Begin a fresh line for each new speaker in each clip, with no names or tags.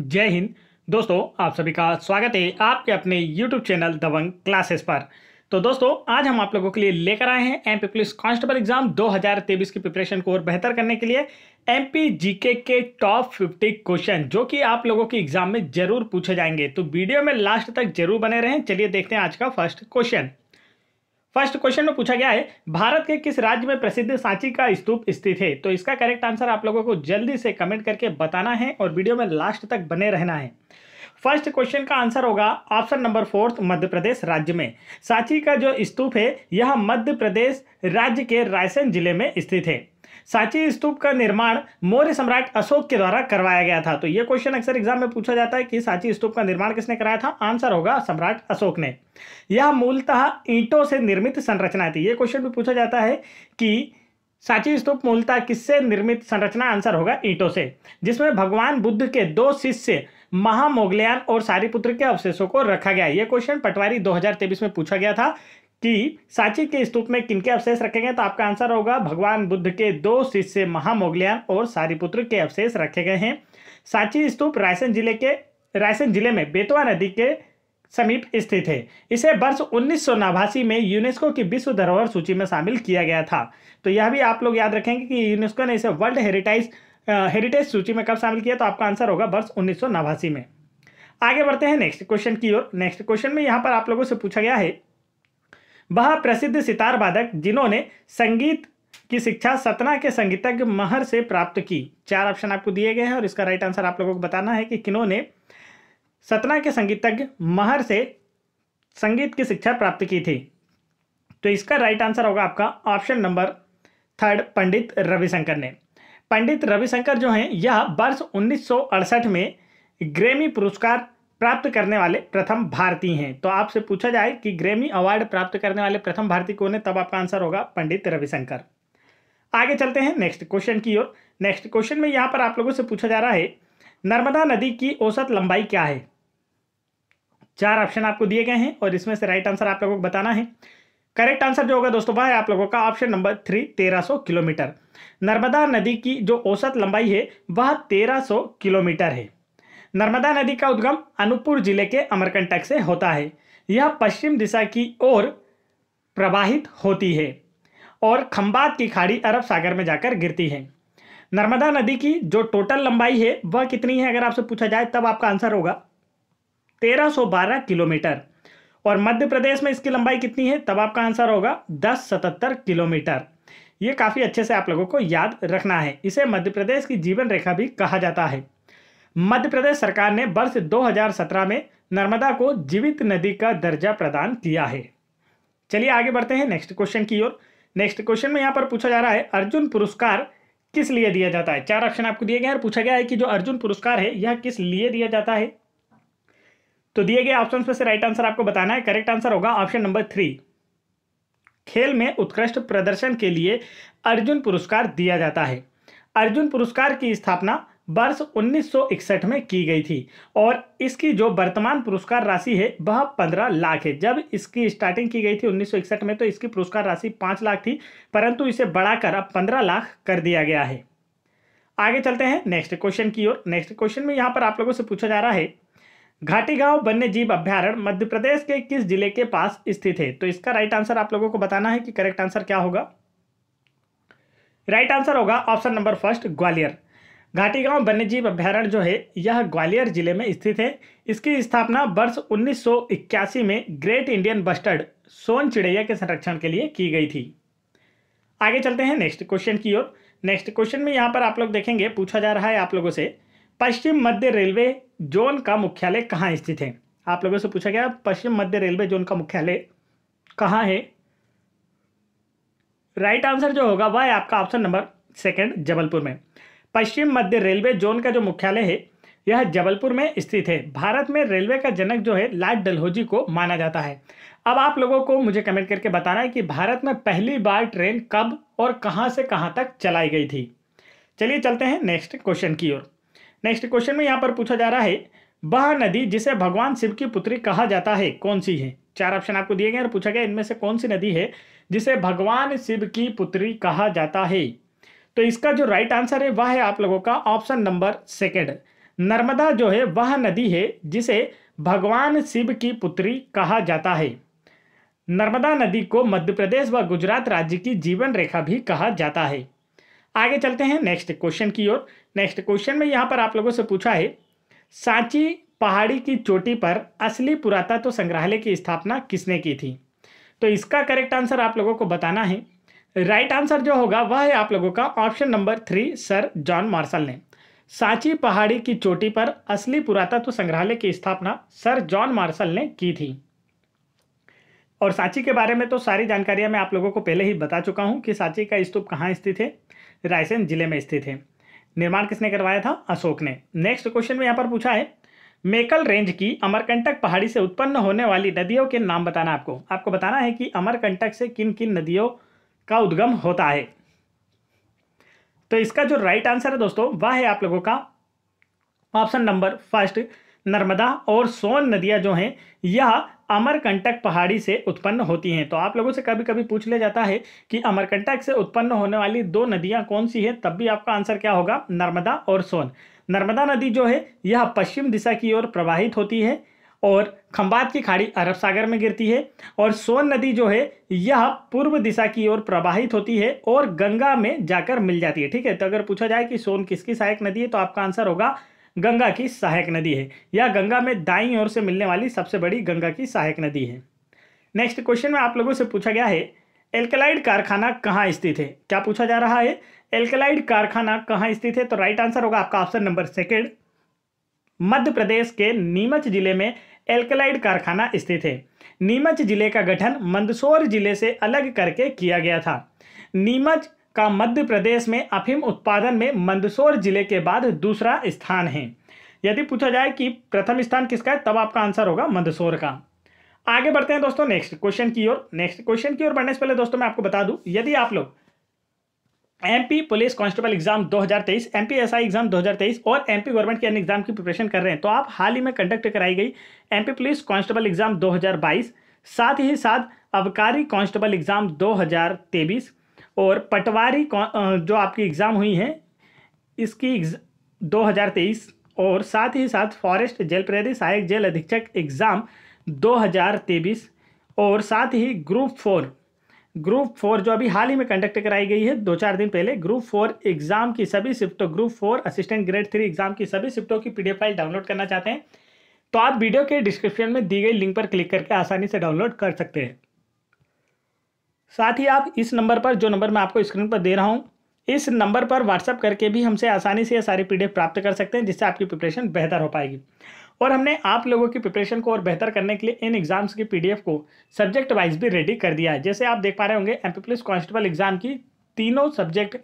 जय हिंद दोस्तों आप सभी का स्वागत है आपके अपने यूट्यूब चैनल दबंग क्लासेस पर तो दोस्तों आज हम आप लोगों के लिए लेकर आए हैं एमपी पुलिस कांस्टेबल एग्जाम 2023 की प्रिपरेशन को और बेहतर करने के लिए एमपी जीके के टॉप 50 क्वेश्चन जो कि आप लोगों के एग्जाम में जरूर पूछे जाएंगे तो वीडियो में लास्ट तक जरूर बने रहें चलिए देखते हैं आज का फर्स्ट क्वेश्चन फर्स्ट क्वेश्चन में पूछा गया है भारत के किस राज्य में प्रसिद्ध सांची का स्तूप स्थित है तो इसका करेक्ट आंसर आप लोगों को जल्दी से कमेंट करके बताना है और वीडियो में लास्ट तक बने रहना है फर्स्ट क्वेश्चन का आंसर होगा option number fourth Madhya Pradesh राज्य में सांची का जो स्तूप है यह मध्य प्रदेश राज्य के रायसेन जिले में स्थित है सांची स्तूप का निर्माण मौर्य सम्राट अशोक के द्वारा करवाया गया था तो यह क्वेश्चन अक्सर एग्जाम में पूछा जाता है कि सांची स्तूप का निर्माण किसने कराया था आंसर होगा सम्राट अशोक ने यह मूलतः ईंटों से निर्मित संरचना थी ये क्वेश्चन भी पूछा जाता है कि सांची स्तूप मूलतः किससे निर्मित संरचना आंसर होगा ईंटों से जिसमें भगवान बुद्ध के दो शिष्य महामोगलयान और सारी पुत्र के अवशेषों को रखा गया यह क्वेश्चन पटवारी 2023 में पूछा गया था कि सांची के स्तूप में किनके अवशेष रखे गए तो आपका आंसर होगा भगवान बुद्ध के दो शिष्य महामोगलियान और सारिपुत्र के अवशेष रखे गए हैं सांची स्तूप रायसेन जिले के रायसेन जिले में बेतवा नदी के समीप स्थित है इसे वर्ष उन्नीस में यूनेस्को की विश्व धरोहर सूची में शामिल किया गया था तो यह भी आप लोग याद रखेंगे कि यूनेस्को ने इसे वर्ल्ड हेरिटेज हेरिटेज सूची में कब शामिल किया तो आपका आंसर होगा वर्ष उन्नीस में आगे बढ़ते हैं नेक्स्ट क्वेश्चन की ओर नेक्स्ट क्वेश्चन में यहाँ पर आप लोगों से पूछा गया है वह प्रसिद्ध सितार वादक जिन्होंने संगीत की शिक्षा सतना के संगीतज्ञ महर से प्राप्त की चार ऑप्शन आपको दिए गए हैं और इसका राइट आंसर आप लोगों को बताना है कि किन्होंने सतना के संगीतज्ञ महर से संगीत की शिक्षा प्राप्त की थी तो इसका राइट आंसर होगा आपका option number third Pandit Ravishankar ने पंडित रविशंकर जो हैं यह वर्ष उन्नीस में ग्रेमी पुरस्कार प्राप्त करने वाले प्रथम भारतीय हैं तो आपसे पूछा जाए कि ग्रेमी अवार्ड प्राप्त करने वाले प्रथम भारतीय कौन है तब आपका आंसर होगा पंडित रविशंकर आगे चलते हैं नेक्स्ट क्वेश्चन की ओर नेक्स्ट क्वेश्चन में यहाँ पर आप लोगों से पूछा जा रहा है नर्मदा नदी की औसत लंबाई क्या है चार ऑप्शन आपको दिए गए हैं और इसमें से राइट आंसर आप लोगों को बताना है करेक्ट आंसर जो होगा दोस्तों भाई आप लोगों का ऑप्शन नंबर थ्री तेरह सौ किलोमीटर नर्मदा नदी की जो औसत लंबाई है वह तेरह सौ किलोमीटर है नर्मदा नदी का उद्गम अनूपपुर जिले के अमरकंटक से होता है यह पश्चिम दिशा की ओर प्रवाहित होती है और खम्बात की खाड़ी अरब सागर में जाकर गिरती है नर्मदा नदी की जो टोटल लंबाई है वह कितनी है अगर आपसे पूछा जाए तब आपका आंसर होगा 1312 किलोमीटर और मध्य प्रदेश में इसकी लंबाई कितनी है तब आपका आंसर होगा दस सतहत्तर किलोमीटर ये काफ़ी अच्छे से आप लोगों को याद रखना है इसे मध्य प्रदेश की जीवन रेखा भी कहा जाता है मध्य प्रदेश सरकार ने वर्ष 2017 में नर्मदा को जीवित नदी का दर्जा प्रदान किया है चलिए आगे बढ़ते हैं नेक्स्ट क्वेश्चन की ओर नेक्स्ट क्वेश्चन में यहाँ पर पूछा जा रहा है अर्जुन पुरस्कार किस लिए दिया जाता है चार ऑप्शन आपको दिए गए और पूछा गया है कि जो अर्जुन पुरस्कार है यह किस लिए दिया जाता है तो दिए गए ऑप्शन में से राइट आंसर आपको बताना है करेक्ट आंसर होगा ऑप्शन नंबर थ्री खेल में उत्कृष्ट प्रदर्शन के लिए अर्जुन पुरस्कार दिया जाता है अर्जुन पुरस्कार की स्थापना वर्ष 1961 में की गई थी और इसकी जो वर्तमान पुरस्कार राशि है वह 15 लाख है जब इसकी स्टार्टिंग की गई थी 1961 में तो इसकी पुरस्कार राशि 5 लाख थी परंतु इसे बढ़ाकर अब 15 लाख कर दिया गया है आगे चलते हैं नेक्स्ट क्वेश्चन की ओर नेक्स्ट क्वेश्चन में यहाँ पर आप लोगों से पूछा जा रहा है घाटी गांव वन्य जीव अभ्यारण्य मध्य प्रदेश के किस जिले के पास स्थित है तो इसका राइट आंसर आप लोगों को बताना है कि करेक्ट आंसर क्या होगा राइट आंसर होगा ऑप्शन नंबर फर्स्ट ग्वालियर घाटी गांव वन्यजीव अभ्यारण्य जो है यह ग्वालियर जिले में स्थित है इसकी स्थापना वर्ष 1981 में ग्रेट इंडियन बस्टर्ड सोन चिड़ैया के संरक्षण के लिए की गई थी आगे चलते हैं नेक्स्ट क्वेश्चन की ओर नेक्स्ट क्वेश्चन में यहाँ पर आप लोग देखेंगे पूछा जा रहा है आप लोगों से पश्चिम मध्य रेलवे जोन का मुख्यालय कहाँ स्थित है आप लोगों से पूछा गया पश्चिम मध्य रेलवे जोन का मुख्यालय कहाँ है राइट आंसर जो होगा वह आपका ऑप्शन नंबर सेकेंड जबलपुर में पश्चिम मध्य रेलवे जोन का जो मुख्यालय है यह जबलपुर में स्थित है भारत में रेलवे का जनक जो है लाल डलहौजी को माना जाता है अब आप लोगों को मुझे कमेंट करके बताना है कि भारत में पहली बार ट्रेन कब और कहां से कहां तक चलाई गई थी चलिए चलते हैं नेक्स्ट क्वेश्चन की ओर नेक्स्ट क्वेश्चन में यहाँ पर पूछा जा रहा है वह नदी जिसे भगवान शिव की पुत्री कहा जाता है कौन सी है चार ऑप्शन आपको दिए गए और पूछा गया इनमें से कौन सी नदी है जिसे भगवान शिव की पुत्री कहा जाता है तो इसका जो राइट आंसर है वह है आप लोगों का ऑप्शन नंबर सेकेंड नर्मदा जो है वह नदी है जिसे भगवान शिव की पुत्री कहा जाता है नर्मदा नदी को मध्य प्रदेश व गुजरात राज्य की जीवन रेखा भी कहा जाता है आगे चलते हैं नेक्स्ट क्वेश्चन की ओर नेक्स्ट क्वेश्चन में यहाँ पर आप लोगों से पूछा है सांची पहाड़ी की चोटी पर असली पुरातत्व तो संग्रहालय की स्थापना किसने की थी तो इसका करेक्ट आंसर आप लोगों को बताना है राइट आंसर जो होगा वह है आप लोगों का option number three sir John Marshall ने सांची पहाड़ी की चोटी पर असली पुरातत्व संग्रहालय की स्थापना सर जॉन मार्शल ने की थी और सांची के बारे में तो सारी जानकारियां मैं आप लोगों को पहले ही बता चुका हूं कि सांची का स्तूप कहाँ स्थित है रायसेन जिले में स्थित है निर्माण किसने करवाया था अशोक ने नेक्स्ट क्वेश्चन में यहाँ पर पूछा है मेकल रेंज की अमरकंटक पहाड़ी से उत्पन्न होने वाली नदियों के नाम बताना आपको आपको बताना है कि अमरकंटक से किन किन नदियों का उद्गम होता है तो इसका जो राइट आंसर है दोस्तों वह है आप लोगों का ऑप्शन नंबर फर्स्ट नर्मदा और सोन नदियां जो हैं यह अमरकंटक पहाड़ी से उत्पन्न होती हैं तो आप लोगों से कभी कभी पूछ लिया जाता है कि अमरकंटक से उत्पन्न होने वाली दो नदियां कौन सी है तब भी आपका आंसर क्या होगा नर्मदा और सोन नर्मदा नदी जो है यह पश्चिम दिशा की ओर प्रवाहित होती है और खम्बात की खाड़ी अरब सागर में गिरती है और सोन नदी जो है यह पूर्व दिशा की ओर प्रवाहित होती है और गंगा में जाकर मिल जाती है ठीक है तो अगर पूछा जाए कि सोन किसकी सहायक नदी है तो आपका आंसर होगा गंगा की सहायक नदी है यह गंगा में दाई ओर से मिलने वाली सबसे बड़ी गंगा की सहायक नदी है नेक्स्ट क्वेश्चन में आप लोगों से पूछा गया है एल्केलाइड कारखाना कहाँ स्थित है क्या पूछा जा रहा है एल्केलाइड कारखाना कहाँ स्थित है तो राइट आंसर होगा आपका option number second Madhya Pradesh के नीमच जिले में एल्कलाइड कारखाना स्थित है नीमच जिले का गठन मंदसौर जिले से अलग करके किया गया था नीमच का मध्य प्रदेश में अफीम उत्पादन में मंदसौर जिले के बाद दूसरा स्थान है यदि पूछा जाए कि प्रथम स्थान किसका है तब आपका आंसर होगा मंदसौर का आगे बढ़ते हैं दोस्तों नेक्स्ट क्वेश्चन की ओर नेक्स्ट क्वेश्चन की ओर बढ़ने से पहले दोस्तों मैं आपको बता दूं यदि आप लोग MP police constable exam 2023, MP SI exam 2023 और एमपी गवर्नमेंट के अन्य एग्जाम की प्रिपरेशन कर रहे हैं तो आप हाल ही में कंडक्ट कराई गई एमपी पुलिस कांस्टेबल एग्जाम 2022 साथ ही साथ अबकारी कांस्टेबल एग्जाम 2023 और पटवारी जो आपकी एग्ज़ाम हुई है इसकी हजार तेईस और साथ ही साथ फॉरेस्ट जेल प्रहरी सहायक जेल अधीक्षक एग्ज़ाम तेईस और साथ ही ग्रुप फोर ग्रुप फोर जो अभी हाल ही में कंडक्ट कराई गई है दो चार दिन पहले ग्रुप फोर एग्ज़ाम की सभी शिफ्टों group four assistant grade three exam की सभी शिफ्टों की पीडीएफ फाइल डाउनलोड करना चाहते हैं तो आप वीडियो के डिस्क्रिप्शन में दी गई लिंक पर क्लिक करके आसानी से डाउनलोड कर सकते हैं साथ ही आप इस नंबर पर जो नंबर मैं आपको स्क्रीन पर दे रहा हूँ इस नंबर पर व्हाट्सअप करके भी हमसे आसानी से ये सारी पी प्राप्त कर सकते हैं जिससे आपकी प्रिपरेशन बेहतर हो पाएगी और हमने आप लोगों की प्रिपरेशन को और बेहतर करने के लिए इन एग्जाम्स की पीडीएफ को सब्जेक्ट वाइज भी रेडी कर दिया है जैसे आप देख पा रहे होंगे M P police constable exam की तीनों सब्जेक्ट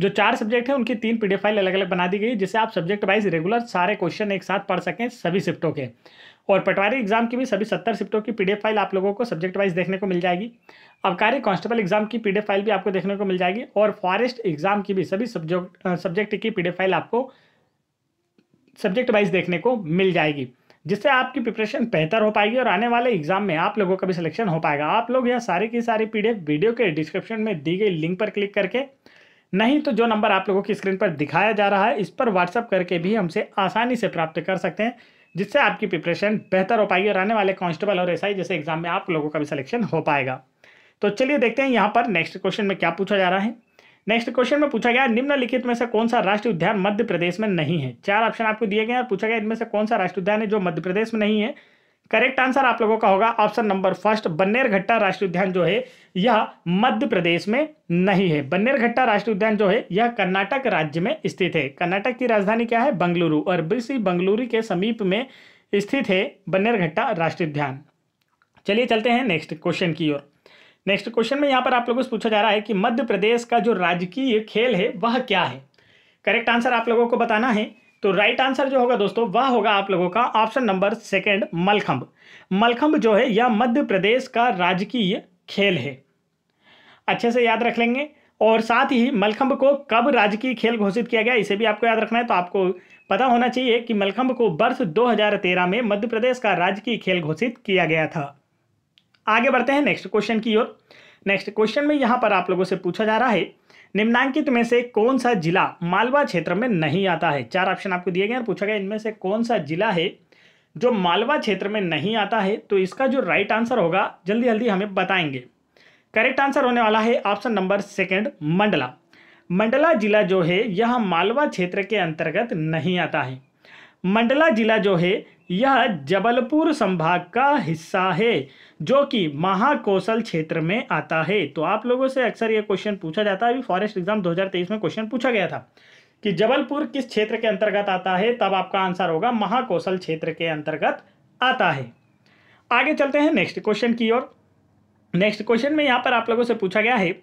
जो चार सब्जेक्ट हैं उनकी तीन पी फाइल अलग अलग बना दी गई जिससे आप सब्जेक्ट वाइज रेगुलर सारे क्वेश्चन एक साथ पढ़ सकें सभी शिफ्टों के और पटवारी एग्जाम की भी सभी सत्तर शिफ्टों की पीडीएफ फाइल आप लोगों को सब्जेक्ट वाइज देखने को मिल जाएगी अबकारी कांस्टेबल एग्जाम की पीडीएफ फाइल भी आपको देखने को मिल जाएगी और फॉरेस्ट एग्जाम की भी सभी सब्जेक्ट की पीडीएफ फाइल आपको सब्जेक्ट वाइज देखने को मिल जाएगी जिससे आपकी प्रिपरेशन बेहतर हो पाएगी और आने वाले एग्जाम में आप लोगों का भी सिलेक्शन हो पाएगा आप लोग यह सारी की सारी पीडीएफ वीडियो के डिस्क्रिप्शन में दी गई लिंक पर क्लिक करके नहीं तो जो नंबर आप लोगों की स्क्रीन पर दिखाया जा रहा है इस पर व्हाट्सअप करके भी हमसे आसानी से प्राप्त कर सकते हैं जिससे आपकी प्रिपरेशन बेहतर हो पाएगी और आने वाले कांस्टेबल और एसआई जैसे एग्जाम में आप लोगों का भी सिलेक्शन हो पाएगा तो चलिए देखते हैं यहाँ पर नेक्स्ट क्वेश्चन में क्या पूछा जा रहा है नेक्स्ट क्वेश्चन में पूछा गया निम्नलिखित में से कौन सा राष्ट्रीय उद्यान मध्य प्रदेश में नहीं है चार ऑप्शन आपको दिए गए हैं और पूछा गया इनमें से कौन सा राष्ट्रीय उद्यान है जो मध्य प्रदेश में नहीं है करेक्ट आंसर आप लोगों का होगा option number first Bannerghatta राष्ट्रीय उद्यान जो है यह मध्य प्रदेश में नहीं है बन्नेर घट्टा राष्ट्रीय उद्यान जो है यह कर्नाटक राज्य में स्थित है कर्नाटक की राजधानी क्या है बंगलुरु और बीसी बंगलुरु के समीप में स्थित है बन्नेर घट्टा राष्ट्रीय उद्यान चलिए चलते हैं नेक्स्ट क्वेश्चन की ओर नेक्स्ट क्वेश्चन में यहाँ पर आप लोगों से पूछा जा रहा है कि मध्य प्रदेश का जो राजकीय खेल है वह क्या है करेक्ट आंसर आप लोगों को बताना है तो राइट आंसर जो होगा दोस्तों वह होगा आप लोगों का option number second Mallakhamb Mallakhamb जो है यह मध्य प्रदेश का राजकीय खेल है अच्छे से याद रख लेंगे और साथ ही मलखंब को कब राजकीय खेल घोषित किया गया इसे भी आपको याद रखना है तो आपको पता होना चाहिए कि मलखंब को वर्ष 2013 में मध्य प्रदेश का राजकीय खेल घोषित किया गया था आगे बढ़ते हैं नेक्स्ट क्वेश्चन की ओर नेक्स्ट क्वेश्चन में यहाँ पर आप लोगों से पूछा जा रहा है निम्नांकित में से कौन सा जिला मालवा क्षेत्र में नहीं आता है चार ऑप्शन आपको दिए गए और पूछा गया इनमें से कौन सा जिला है जो मालवा क्षेत्र में नहीं आता है तो इसका जो राइट आंसर होगा जल्दी जल्दी हमें बताएंगे करेक्ट आंसर होने वाला है option number second Mandla Mandla जिला जो है यह मालवा क्षेत्र के अंतर्गत नहीं आता है मंडला जिला जो है यह जबलपुर संभाग का हिस्सा है जो कि महाकोशल क्षेत्र में आता है तो आप लोगों से अक्सर ये क्वेश्चन पूछा जाता है अभी फॉरेस्ट एग्जाम 2023 में क्वेश्चन पूछा गया था कि जबलपुर किस क्षेत्र के अंतर्गत आता है तब आपका आंसर होगा महाकोशल क्षेत्र के अंतर्गत आता है आगे चलते हैं नेक्स्ट क्वेश्चन की ओर नेक्स्ट क्वेश्चन में यहाँ पर आप लोगों से पूछा गया है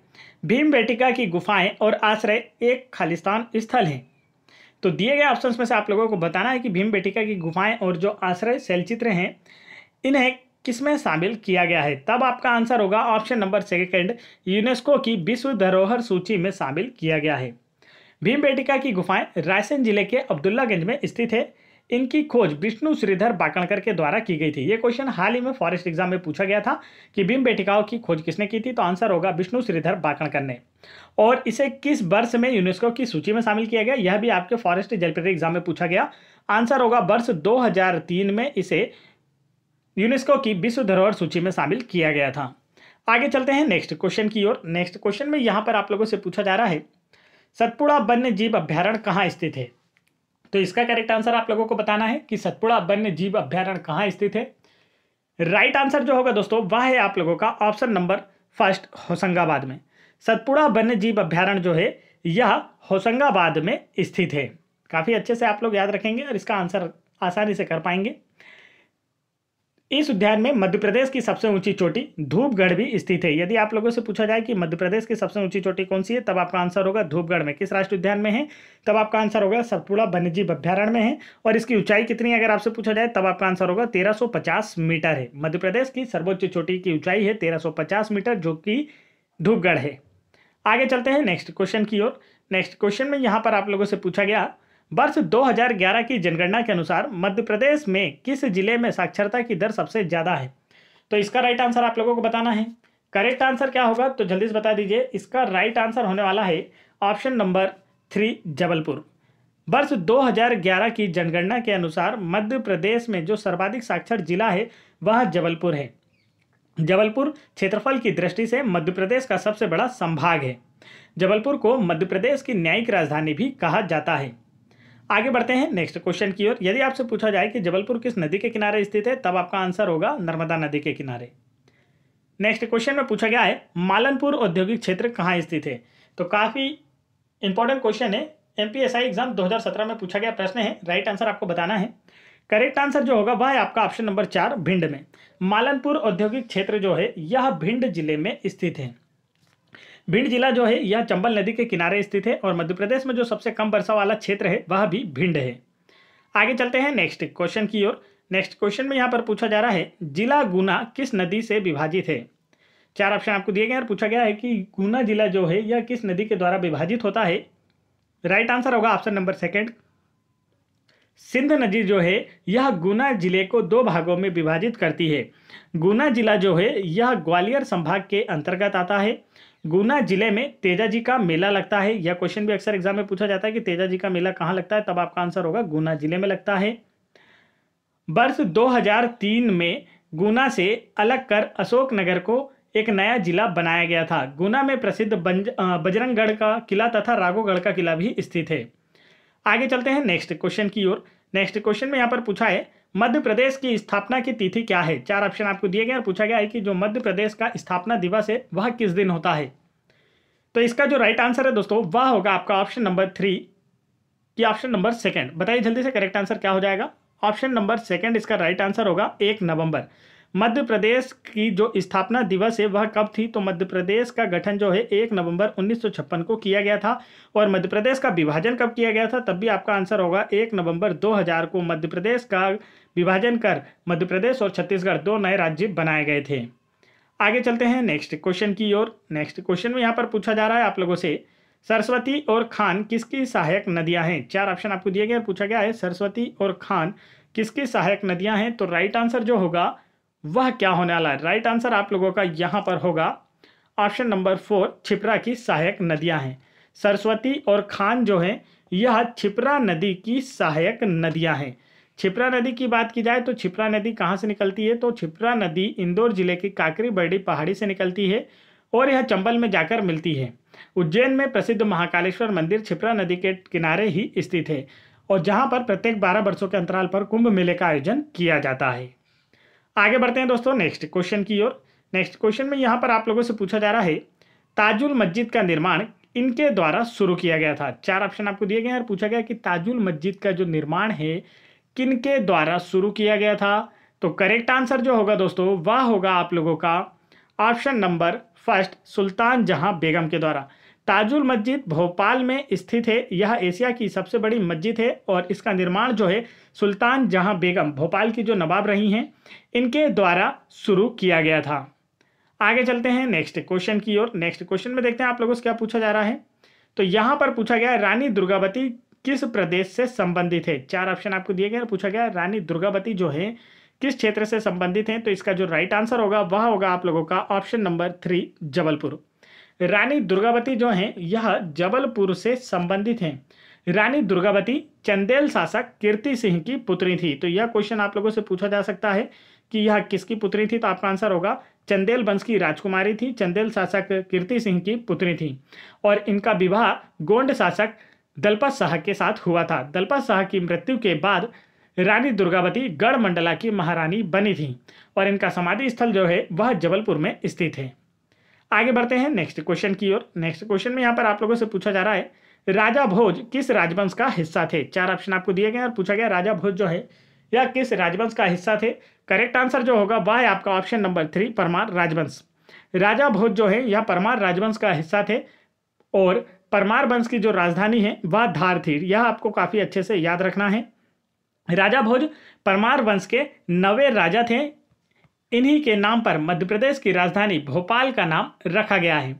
भीम बेटिका की गुफाएं और आश्रय एक खालिस्तान स्थल हैं तो दिए गए ऑप्शंस में से आप लोगों को बताना है कि भीम बेटिका की गुफाएं और जो आश्रय शैलचित्र हैं इन्हें किसमें शामिल किया गया है तब आपका आंसर होगा ऑप्शन नंबर सेकेंड यूनेस्को की विश्व धरोहर सूची में शामिल किया गया है भीम बेटिका की गुफाएं रायसेन जिले के अब्दुल्लागंज में स्थित है इनकी खोज विष्णु श्रीधर बाकणकर के द्वारा की गई थी ये क्वेश्चन हाल ही में फॉरेस्ट एग्जाम में पूछा गया था कि भीम बेटिकाओं की खोज किसने की थी तो आंसर होगा विष्णु श्रीधर बाकणकर ने और इसे किस वर्ष में यूनेस्को की सूची में शामिल किया गया यह भी आपके फॉरेस्ट जलप्रति एग्जाम में पूछा गया आंसर होगा वर्ष दो में इसे यूनेस्को की विश्व धरोहर सूची में शामिल किया गया था आगे चलते हैं नेक्स्ट क्वेश्चन की ओर नेक्स्ट क्वेश्चन में यहाँ पर आप लोगों से पूछा जा रहा है सतपुड़ा वन्य जीव अभ्यारण्य कहाँ स्थित है तो इसका करेक्ट आंसर आप लोगों को बताना है कि सतपुड़ा वन्य जीव अभ्यारण्य कहाँ स्थित है राइट आंसर जो होगा दोस्तों वह है आप लोगों का ऑप्शन नंबर फर्स्ट होशंगाबाद में सतपुड़ा वन्य जीव अभ्यारण्य जो है यह होशंगाबाद में स्थित है काफ़ी अच्छे से आप लोग याद रखेंगे और इसका आंसर आसानी से कर पाएंगे इस उद्यान में मध्य प्रदेश की सबसे ऊंची चोटी धूपगढ़ भी स्थित है यदि आप लोगों से पूछा जाए कि मध्य प्रदेश की सबसे ऊंची चोटी कौन सी है तब आपका आंसर होगा धूपगढ़ में किस राष्ट्रीय उद्यान में है तब आपका आंसर होगा सतपुड़ा वन्यजीव अभ्यारण में है और इसकी ऊंचाई कितनी अगर आपसे पूछा जाए तब आपका आंसर होगा तेरह मीटर है मध्य प्रदेश की सर्वोच्च चोटी की ऊंचाई है तेरह मीटर जो कि धूपगढ़ है आगे चलते हैं नेक्स्ट क्वेश्चन की ओर नेक्स्ट क्वेश्चन में यहाँ पर आप लोगों से पूछा गया वर्ष 2011 की जनगणना के अनुसार मध्य प्रदेश में किस जिले में साक्षरता की दर सबसे ज़्यादा है तो इसका राइट आंसर आप लोगों को बताना है करेक्ट आंसर क्या होगा तो जल्दी से बता दीजिए इसका राइट आंसर होने वाला है ऑप्शन नंबर थ्री जबलपुर वर्ष 2011 की जनगणना के अनुसार मध्य प्रदेश में जो सर्वाधिक साक्षर जिला है वह जबलपुर है जबलपुर क्षेत्रफल की दृष्टि से मध्य प्रदेश का सबसे बड़ा संभाग है जबलपुर को मध्य प्रदेश की न्यायिक राजधानी भी कहा जाता है आगे बढ़ते हैं नेक्स्ट क्वेश्चन की ओर यदि आपसे पूछा जाए कि जबलपुर किस नदी के किनारे स्थित है तब आपका आंसर होगा नर्मदा नदी के किनारे नेक्स्ट क्वेश्चन में पूछा गया है मालनपुर औद्योगिक क्षेत्र कहाँ स्थित है तो काफ़ी इंपॉर्टेंट क्वेश्चन है एमपीएसआई एग्जाम 2017 में पूछा गया प्रश्न है राइट आंसर आपको बताना है करेक्ट आंसर जो होगा वह है आपका ऑप्शन नंबर चार भिंड में मालनपुर औद्योगिक क्षेत्र जो है यह भिंड जिले में स्थित है भिंड जिला जो है यह चंबल नदी के किनारे स्थित है और मध्य प्रदेश में जो सबसे कम वर्षा वाला क्षेत्र है वह भी भिंड है आगे चलते हैं नेक्स्ट क्वेश्चन की ओर नेक्स्ट क्वेश्चन में यहाँ पर पूछा जा रहा है जिला गुना किस नदी से विभाजित है चार ऑप्शन आपको दिए गए और पूछा गया है कि गुना जिला जो है यह किस नदी के द्वारा विभाजित होता है राइट आंसर होगा ऑप्शन नंबर सेकेंड सिंध नदी जो है यह गुना जिले को दो भागों में विभाजित करती है गुना जिला जो है यह ग्वालियर संभाग के अंतर्गत आता है गुना जिले में तेजा जी का मेला लगता है यह क्वेश्चन भी अक्सर एग्जाम में पूछा जाता है कि तेजा जी का मेला कहाँ लगता है तब आपका आंसर होगा गुना जिले में लगता है वर्ष 2003 में गुना से अलग कर अशोकनगर को एक नया जिला बनाया गया था गुना में प्रसिद्ध बजरंगगढ़ का किला तथा राघोगढ़ का किला भी स्थित है आगे चलते हैं नेक्स्ट क्वेश्चन की ओर नेक्स्ट क्वेश्चन में यहाँ पर पूछा है मध्य प्रदेश की स्थापना की तिथि क्या है चार ऑप्शन आपको दिए गए और पूछा गया है कि जो मध्य प्रदेश का स्थापना दिवस है वह किस दिन होता है तो इसका जो राइट आंसर है दोस्तों वह होगा आपका ऑप्शन नंबर थ्री कि ऑप्शन नंबर सेकंड बताइए जल्दी से करेक्ट आंसर क्या हो जाएगा ऑप्शन नंबर सेकंड इसका राइट आंसर होगा एक नवंबर मध्य प्रदेश की जो स्थापना दिवस है वह कब थी तो मध्य प्रदेश का गठन जो है एक नवंबर 1956 को किया गया था और मध्य प्रदेश का विभाजन कब किया गया था तब भी आपका आंसर होगा एक नवंबर 2000 को मध्य प्रदेश का विभाजन कर मध्य प्रदेश और छत्तीसगढ़ दो नए राज्य बनाए गए थे आगे चलते हैं नेक्स्ट क्वेश्चन की ओर नेक्स्ट क्वेश्चन में यहाँ पर पूछा जा रहा है आप लोगों से सरस्वती और खान किसकी सहायक नदियाँ हैं चार ऑप्शन आपको दिए गए पूछा गया है सरस्वती और खान किसकी सहायक नदियाँ हैं तो राइट आंसर जो होगा वह क्या होने वाला है राइट आंसर आप लोगों का यहाँ पर होगा ऑप्शन नंबर फोर छिपरा की सहायक नदियाँ हैं सरस्वती और खान जो हैं यह छिपरा नदी की सहायक नदियाँ हैं छिपरा नदी की बात की जाए तो छिपरा नदी कहाँ से निकलती है तो छिपरा नदी इंदौर जिले की काकरी बर्डी पहाड़ी से निकलती है और यह चंबल में जाकर मिलती है उज्जैन में प्रसिद्ध महाकालेश्वर मंदिर छिपरा नदी के किनारे ही स्थित है और जहाँ पर प्रत्येक बारह वर्षों के अंतराल पर कुंभ मेले का आयोजन किया जाता है आगे बढ़ते हैं दोस्तों नेक्स्ट क्वेश्चन की ओर नेक्स्ट क्वेश्चन में यहाँ पर आप लोगों से पूछा जा रहा है ताजुल मस्जिद का निर्माण इनके द्वारा शुरू किया गया था चार ऑप्शन आपको दिए गए हैं और पूछा गया कि ताजुल मस्जिद का जो निर्माण है किन के द्वारा शुरू किया गया था तो करेक्ट आंसर जो होगा दोस्तों वह होगा आप लोगों का ऑप्शन नंबर फर्स्ट सुल्तान जहां बेगम के द्वारा ताजुल मस्जिद भोपाल में स्थित है यह एशिया की सबसे बड़ी मस्जिद है और इसका निर्माण जो है सुल्तान जहां बेगम भोपाल की जो नवाब रही हैं इनके द्वारा शुरू किया गया था आगे चलते हैं नेक्स्ट क्वेश्चन की ओर नेक्स्ट क्वेश्चन में देखते हैं आप लोगों से क्या पूछा जा रहा है तो यहाँ पर पूछा गया रानी दुर्गावती किस प्रदेश से संबंधित है चार ऑप्शन आपको दिए गए पूछा गया रानी दुर्गावती जो है किस क्षेत्र से संबंधित है तो इसका जो राइट आंसर होगा वह होगा आप लोगों का option number three Jabalpur Rani Durgavati जो हैं यह जबलपुर से संबंधित हैं रानी दुर्गावती चंदेल शासक कीर्ति सिंह की पुत्री थी तो यह क्वेश्चन आप लोगों से पूछा जा सकता है कि यह किसकी पुत्री थी तो आपका आंसर होगा चंदेल वंश की राजकुमारी थी चंदेल शासक कीर्ति सिंह की पुत्री थी और इनका विवाह गोंड शासक दलपत शाह के साथ हुआ था दलपत शाह की मृत्यु के बाद रानी दुर्गावती गढ़ मंडला की महारानी बनी थी और इनका समाधि स्थल जो है वह जबलपुर में स्थित है आगे बढ़ते हैं नेक्स्ट क्वेश्चन की ओर नेक्स्ट क्वेश्चन में यहाँ पर आप लोगों से पूछा जा रहा है राजा भोज किस राजवंश का हिस्सा थे चार ऑप्शन आपको दिए गए और पूछा गया राजा भोज जो है या किस राजवंश का हिस्सा थे करेक्ट आंसर जो होगा वह है आपका ऑप्शन नंबर थ्री परमार राजवंश राजा भोज जो है यह परमार राजवंश का हिस्सा थे और परमार वंश की जो राजधानी है वह धार थी यह आपको काफ़ी अच्छे से याद रखना है राजा भोज परमार वंश के नवे राजा थे इन्हीं के नाम पर मध्य प्रदेश की राजधानी भोपाल का नाम रखा गया है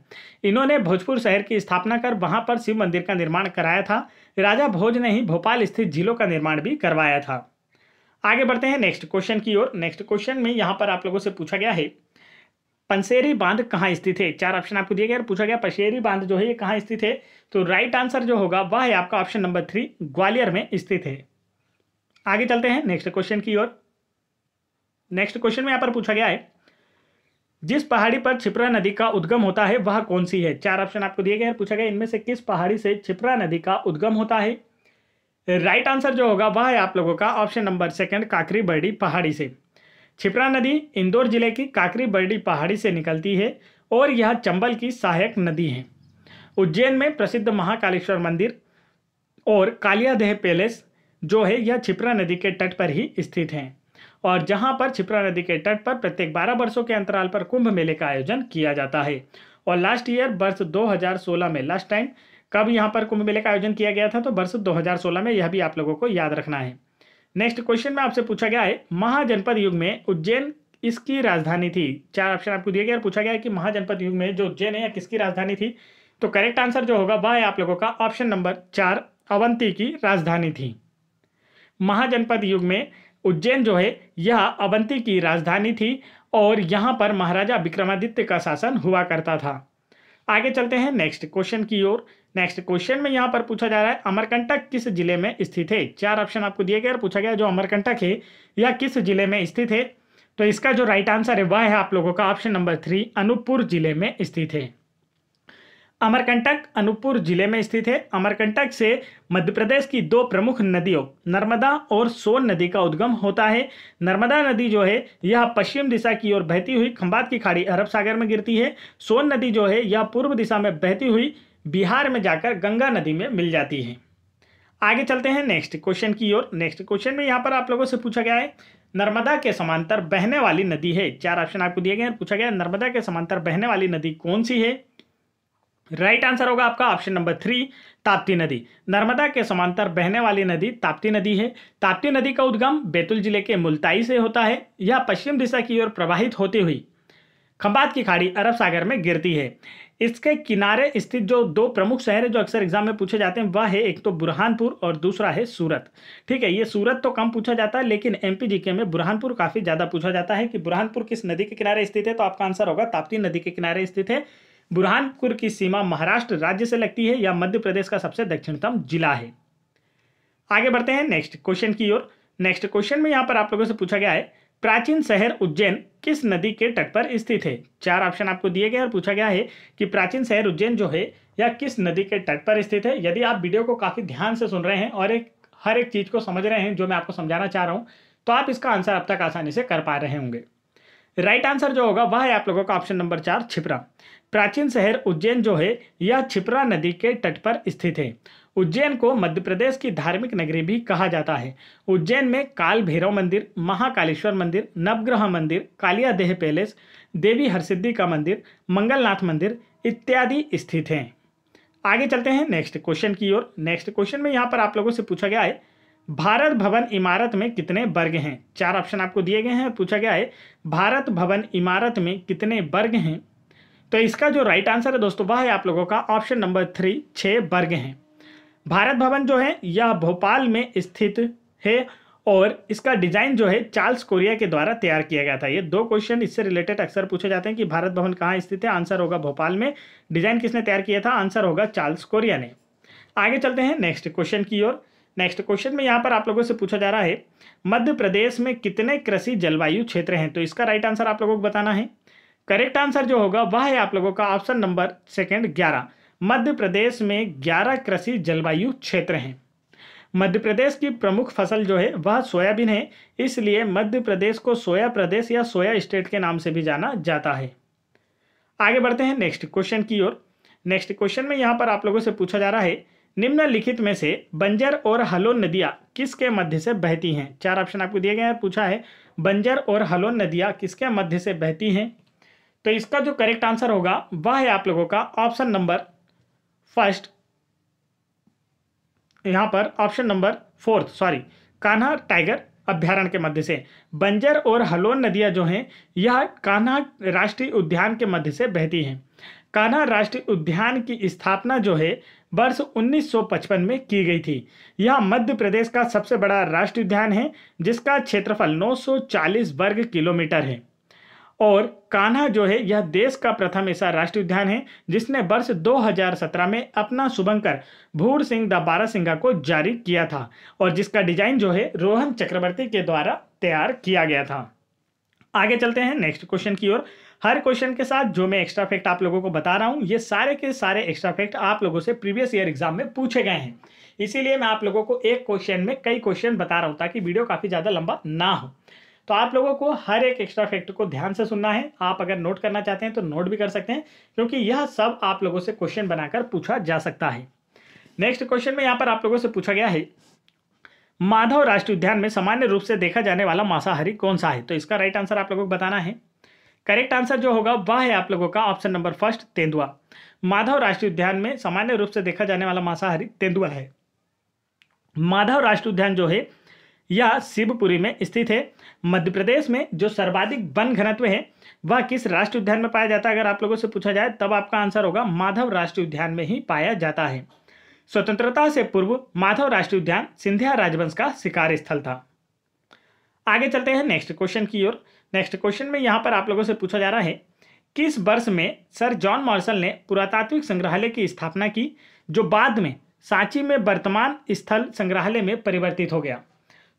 इन्होंने भोजपुर शहर की स्थापना कर वहां पर शिव मंदिर का निर्माण कराया था राजा भोज ने ही भोपाल स्थित जिलों का निर्माण भी करवाया था आगे बढ़ते हैं नेक्स्ट क्वेश्चन की ओर नेक्स्ट क्वेश्चन में यहाँ पर आप लोगों से पूछा गया है पंसेरी बांध कहाँ स्थित है चार ऑप्शन आपको दिए गए और पूछा गया पंसेरी बांध जो है ये कहाँ स्थित है तो राइट आंसर जो होगा वह है आपका ऑप्शन नंबर थ्री ग्वालियर में स्थित है आगे चलते हैं नेक्स्ट क्वेश्चन की ओर नेक्स्ट क्वेश्चन में यहाँ पर पूछा गया है जिस पहाड़ी पर छिपरा नदी का उद्गम होता है वह कौन सी है चार ऑप्शन आपको दिए गए हैं पूछा गया इनमें से किस पहाड़ी से छिपरा नदी का उद्गम होता है राइट आंसर जो होगा वह है आप लोगों का option number second Kakri Bardi पहाड़ी से छिपरा नदी इंदौर जिले की काकरी बर्डी पहाड़ी से निकलती है और यह चंबल की सहायक नदी है उज्जैन में प्रसिद्ध महाकालेश्वर मंदिर और कालियादेह पैलेस जो है यह छिपरा नदी के तट पर ही स्थित हैं और जहां पर छिप्रा नदी के तट पर प्रत्येक 12 वर्षों के अंतराल पर कुंभ मेले का आयोजन किया जाता है और लास्ट ईयर वर्ष 2016 में लास्ट टाइम कब यहां पर कुंभ मेले का आयोजन किया गया था तो वर्ष 2016 में यह भी आप लोगों को याद रखना है नेक्स्ट क्वेश्चन में आपसे पूछा गया है महाजनपद युग में उज्जैन इसकी राजधानी थी चार ऑप्शन आपको दिया गया और पूछा गया कि महाजनपद युग में जो उज्जैन है या किसकी राजधानी थी तो करेक्ट आंसर जो होगा वह है आप लोगों का ऑप्शन नंबर चार अवंती की राजधानी थी महाजनपद युग में उज्जैन जो है यह अवंती की राजधानी थी और यहाँ पर महाराजा विक्रमादित्य का शासन हुआ करता था आगे चलते हैं नेक्स्ट क्वेश्चन की ओर नेक्स्ट क्वेश्चन में यहाँ पर पूछा जा रहा है अमरकंटक किस जिले में स्थित है चार ऑप्शन आपको दिए गए और पूछा गया जो अमरकंटक है यह किस जिले में स्थित है तो इसका जो राइट आंसर है वह है आप लोगों का ऑप्शन नंबर थ्री अनूपपुर जिले में स्थित है अमरकंटक अनूपपुर जिले में स्थित है अमरकंटक से मध्य प्रदेश की दो प्रमुख नदियों नर्मदा और सोन नदी का उद्गम होता है नर्मदा नदी जो है यह पश्चिम दिशा की ओर बहती हुई खंबात की खाड़ी अरब सागर में गिरती है सोन नदी जो है यह पूर्व दिशा में बहती हुई बिहार में जाकर गंगा नदी में मिल जाती है आगे चलते हैं नेक्स्ट क्वेश्चन की ओर नेक्स्ट क्वेश्चन में यहाँ पर आप लोगों से पूछा गया है नर्मदा के समांतर बहने वाली नदी है चार ऑप्शन आपको दिए गए हैं पूछा गया नर्मदा के समांतर बहने वाली नदी कौन सी है राइट आंसर होगा आपका ऑप्शन नंबर थ्री ताप्ती नदी नर्मदा के समांतर बहने वाली नदी ताप्ती नदी है ताप्ती नदी का उद्गम बैतूल जिले के मुल्ताई से होता है यह पश्चिम दिशा की ओर प्रवाहित होती हुई खंबात की खाड़ी अरब सागर में गिरती है इसके किनारे स्थित जो दो प्रमुख शहर है जो अक्सर एग्जाम में पूछे जाते हैं वह है एक तो बुरहानपुर और दूसरा है सूरत ठीक है ये सूरत तो कम पूछा जाता है लेकिन एमपी जीके में बुरहानपुर काफ़ी ज़्यादा पूछा जाता है कि बुरहानपुर किस नदी के किनारे स्थित है तो आपका आंसर होगा ताप्ती नदी के किनारे स्थित है बुरहानपुर की सीमा महाराष्ट्र राज्य से लगती है या मध्य प्रदेश का सबसे दक्षिणतम जिला है आगे बढ़ते हैं नेक्स्ट क्वेश्चन की ओर नेक्स्ट क्वेश्चन में यहाँ पर आप लोगों से पूछा गया है प्राचीन शहर उज्जैन किस नदी के तट पर स्थित है चार ऑप्शन आपको दिए गए और पूछा गया है कि प्राचीन शहर उज्जैन जो है या किस नदी के तट पर स्थित है यदि आप वीडियो को काफ़ी ध्यान से सुन रहे हैं और एक हर एक चीज़ को समझ रहे हैं जो मैं आपको समझाना चाह रहा हूं तो आप इसका आंसर अब तक आसानी से कर पा रहे होंगे राइट आंसर जो होगा वह है आप लोगों का ऑप्शन नंबर चार छिपरा प्राचीन शहर उज्जैन जो है यह छिपरा नदी के तट पर स्थित है उज्जैन को मध्य प्रदेश की धार्मिक नगरी भी कहा जाता है उज्जैन में काल भैरव मंदिर महाकालेश्वर मंदिर नवग्रह मंदिर कालिया देह पैलेस देवी हरसिद्धि का मंदिर मंगलनाथ मंदिर इत्यादि स्थित हैं आगे चलते हैं नेक्स्ट क्वेश्चन की ओर नेक्स्ट क्वेश्चन में यहाँ पर आप लोगों से पूछा गया है भारत भवन इमारत में कितने वर्ग हैं चार ऑप्शन आपको दिए गए हैं पूछा गया है भारत भवन इमारत में कितने वर्ग हैं तो इसका जो राइट आंसर है दोस्तों वह है आप लोगों का ऑप्शन नंबर थ्री छः वर्ग हैं भारत भवन जो है यह भोपाल में स्थित है और इसका डिज़ाइन जो है चार्ल्स कोरिया के द्वारा तैयार किया गया था ये दो क्वेश्चन इससे रिलेटेड अक्सर पूछे जाते हैं कि भारत भवन कहाँ स्थित है आंसर होगा भोपाल में डिज़ाइन किसने तैयार किया था आंसर होगा चार्ल्स कोरिया ने आगे चलते हैं नेक्स्ट क्वेश्चन की ओर नेक्स्ट क्वेश्चन में यहाँ पर आप लोगों से पूछा जा रहा है मध्य प्रदेश में कितने कृषि जलवायु क्षेत्र हैं तो इसका राइट आंसर आप लोगों को बताना है करेक्ट आंसर जो होगा वह है आप लोगों का ऑप्शन नंबर सेकेंड ग्यारह मध्य प्रदेश में ग्यारह कृषि जलवायु क्षेत्र हैं मध्य प्रदेश की प्रमुख फसल जो है वह सोयाबीन है इसलिए मध्य प्रदेश को सोया प्रदेश या सोया स्टेट के नाम से भी जाना जाता है आगे बढ़ते हैं नेक्स्ट क्वेश्चन की ओर नेक्स्ट क्वेश्चन में यहाँ पर आप लोगों से पूछा जा रहा है निम्नलिखित में से बंजर और हलोन नदियाँ किसके मध्य से बहती हैं चार ऑप्शन आपको दिए गए हैं पूछा है बंजर और हलोन नदियाँ किसके मध्य से बहती हैं तो इसका जो करेक्ट आंसर होगा वह है आप लोगों का ऑप्शन नंबर फर्स्ट यहाँ पर option number fourth sorry Kanha tiger अभ्यारण के मध्य से बंजर और हलोन नदियां जो हैं यह कान्हा राष्ट्रीय उद्यान के मध्य से बहती हैं कान्हा राष्ट्रीय उद्यान की स्थापना जो है वर्ष 1955 में की गई थी यह मध्य प्रदेश का सबसे बड़ा राष्ट्रीय उद्यान है जिसका क्षेत्रफल 940 वर्ग किलोमीटर है और कान्हा जो है यह देश का प्रथम ऐसा राष्ट्रीय उद्यान है जिसने वर्ष 2017 में अपना शुभंकर भूर सिंह द बारा सिंघा को जारी किया था और जिसका डिजाइन जो है रोहन चक्रवर्ती के द्वारा तैयार किया गया था आगे चलते हैं नेक्स्ट क्वेश्चन की ओर हर क्वेश्चन के साथ जो मैं एक्स्ट्रा फैक्ट आप लोगों को बता रहा हूँ ये सारे के सारे एक्स्ट्रा फैक्ट आप लोगों से प्रीवियस ईयर एग्जाम में पूछे गए हैं इसीलिए मैं आप लोगों को एक क्वेश्चन में कई क्वेश्चन बता रहा हूँ ताकि वीडियो काफ़ी ज़्यादा लंबा ना हो तो आप लोगों को हर एक एक्स्ट्रा फैक्ट को ध्यान से सुनना है आप अगर नोट करना चाहते हैं तो नोट भी कर सकते हैं क्योंकि यह सब आप लोगों से क्वेश्चन बनाकर पूछा जा सकता है नेक्स्ट क्वेश्चन में यहाँ पर आप लोगों से पूछा गया है माधव राष्ट्रीय उद्यान में सामान्य रूप से देखा जाने वाला मांसाहारी कौन सा है तो इसका राइट आंसर आप लोगों को बताना है करेक्ट आंसर जो होगा वह है आप लोगों का ऑप्शन नंबर फर्स्ट तेंदुआ माधव राष्ट्रीय उद्यान में सामान्य रूप से देखा जाने वाला मांसाहारी तेंदुआ है माधव राष्ट्रीय उद्यान जो है यह शिवपुरी में स्थित है मध्य प्रदेश में जो सर्वाधिक वन घनत्व है वह किस राष्ट्रीय उद्यान में पाया जाता है अगर आप लोगों से पूछा जाए तब आपका आंसर होगा माधव राष्ट्रीय उद्यान में ही पाया जाता है स्वतंत्रता से पूर्व माधव राष्ट्रीय उद्यान सिंधिया राजवंश का शिकार स्थल था आगे चलते हैं नेक्स्ट क्वेश्चन की ओर नेक्स्ट क्वेश्चन में यहाँ पर आप लोगों से पूछा जा रहा है किस वर्ष में सर जॉन मॉर्सल ने पुरातात्विक संग्रहालय की स्थापना की जो बाद में सांची में वर्तमान स्थल संग्रहालय में परिवर्तित हो गया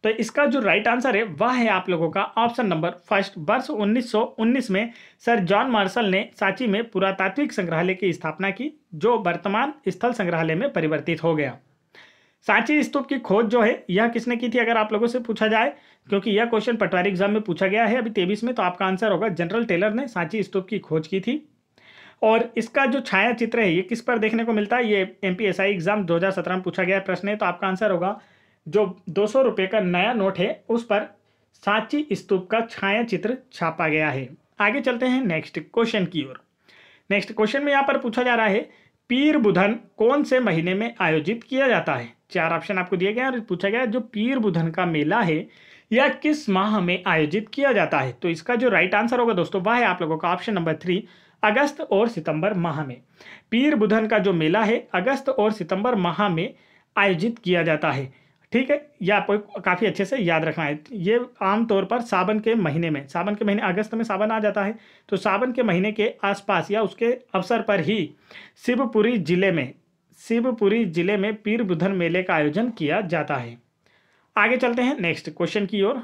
तो इसका जो राइट आंसर है वह है आप लोगों का ऑप्शन नंबर फर्स्ट वर्ष 1919 में सर जॉन मार्शल ने सांची में पुरातात्विक संग्रहालय की स्थापना की जो वर्तमान स्थल संग्रहालय में परिवर्तित हो गया सांची स्तूप की खोज जो है यह किसने की थी अगर आप लोगों से पूछा जाए क्योंकि यह क्वेश्चन पटवारी एग्जाम में पूछा गया है अभी तेबीस में तो आपका आंसर होगा जनरल टेलर ने सांची स्तूप की खोज की थी और इसका जो छाया चित्र है ये किस पर देखने को मिलता है ये एम एग्जाम दो में पूछा गया प्रश्न है तो आपका आंसर होगा जो दो सौ रुपये का नया नोट है उस पर सांची स्तूप का छाया चित्र छापा गया है आगे चलते हैं नेक्स्ट क्वेश्चन की ओर नेक्स्ट क्वेश्चन में यहाँ पर पूछा जा रहा है पीर बुधन कौन से महीने में आयोजित किया जाता है चार ऑप्शन आपको दिए गए और पूछा गया जो पीर बुधन का मेला है यह किस माह में आयोजित किया जाता है तो इसका जो राइट आंसर होगा दोस्तों वह है आप लोगों का ऑप्शन नंबर थ्री अगस्त और सितंबर माह में पीर बुधन का जो मेला है अगस्त और सितंबर माह में आयोजित किया जाता है ठीक है ये आपको काफ़ी अच्छे से याद रखना है ये आमतौर पर सावन के महीने में सावन के महीने अगस्त में सावन आ जाता है तो सावन के महीने के आसपास या उसके अवसर पर ही शिवपुरी जिले में शिवपुरी जिले में पीर बुधन मेले का आयोजन किया जाता है आगे चलते हैं नेक्स्ट क्वेश्चन की ओर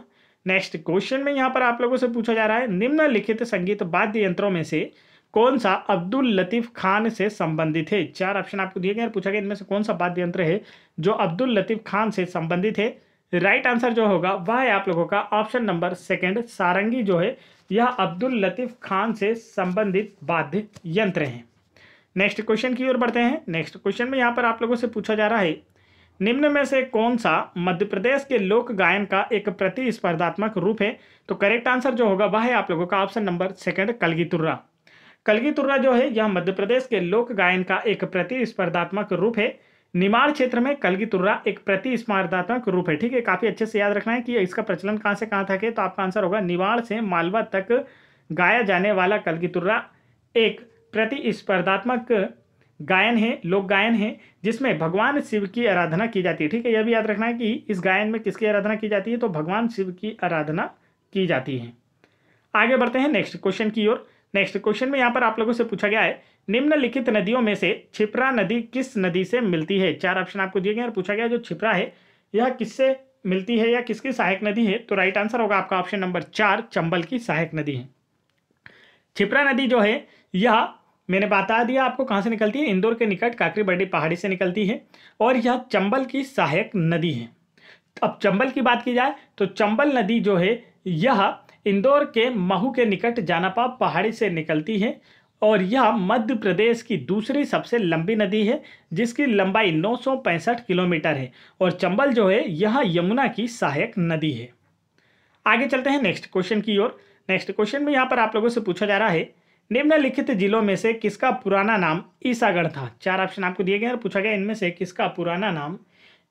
नेक्स्ट क्वेश्चन में यहाँ पर आप लोगों से पूछा जा रहा है निम्नलिखित संगीत वाद्य यंत्रों में से कौन सा अब्दुल लतीफ़ खान से संबंधित है चार ऑप्शन आपको दिए गए और पूछा गया इनमें से कौन सा वाद्य यंत्र है जो अब्दुल लतीफ़ खान से संबंधित है राइट आंसर जो होगा वह है आप लोगों का ऑप्शन नंबर सेकंड सारंगी जो है यह अब्दुल लतीफ़ खान से संबंधित वाद्य यंत्र हैं नेक्स्ट क्वेश्चन की ओर बढ़ते हैं नेक्स्ट क्वेश्चन में यहाँ पर आप लोगों से पूछा जा रहा है निम्न में से कौन सा मध्य प्रदेश के लोक गायन का एक प्रतिस्पर्धात्मक रूप है तो करेक्ट आंसर जो होगा वह है आप लोगों का option number second Kalgiturra Kalgi Turra जो है यह मध्य प्रदेश के लोक गायन का एक प्रतिस्पर्धात्मक रूप है निमाड़ क्षेत्र में कलगी तुर्रा एक प्रतिस्पर्धात्मक रूप है ठीक है काफी अच्छे से याद रखना है कि इसका प्रचलन कहाँ से कहाँ तक है तो आपका आंसर होगा निवाड़ से मालवा तक गाया जाने वाला कलगी तुर्रा एक प्रतिस्पर्धात्मक गायन है लोक गायन है जिसमें भगवान शिव की आराधना की जाती है ठीक है यह भी याद रखना है कि इस गायन में किसकी आराधना की जाती है तो भगवान शिव की आराधना की जाती है आगे बढ़ते हैं नेक्स्ट क्वेश्चन की ओर नेक्स्ट क्वेश्चन में यहाँ पर आप लोगों से पूछा गया है निम्नलिखित नदियों में से छिपरा नदी किस नदी से मिलती है चार ऑप्शन आपको दिए गए और पूछा गया जो छिपरा है यह किससे मिलती है या किसकी सहायक नदी है तो राइट आंसर होगा आपका ऑप्शन नंबर चार चंबल की सहायक नदी है छिपरा नदी जो है यह मैंने बता दिया आपको कहाँ से निकलती है इंदौर के निकट काकरी बड़ी पहाड़ी से निकलती है और यह चंबल की सहायक नदी है अब चंबल की बात की जाए तो चंबल नदी जो है यह इंदौर के महू के निकट जानापा पहाड़ी से निकलती है और यह मध्य प्रदेश की दूसरी सबसे लंबी नदी है जिसकी लंबाई 965 किलोमीटर है और चंबल जो है यह यमुना की सहायक नदी है आगे चलते हैं नेक्स्ट क्वेश्चन की ओर नेक्स्ट क्वेश्चन में यहाँ पर आप लोगों से पूछा जा रहा है निम्नलिखित जिलों में से किसका पुराना नाम ईसागढ़ था चार ऑप्शन आपको दिए गए और पूछा गया इनमें से किसका पुराना नाम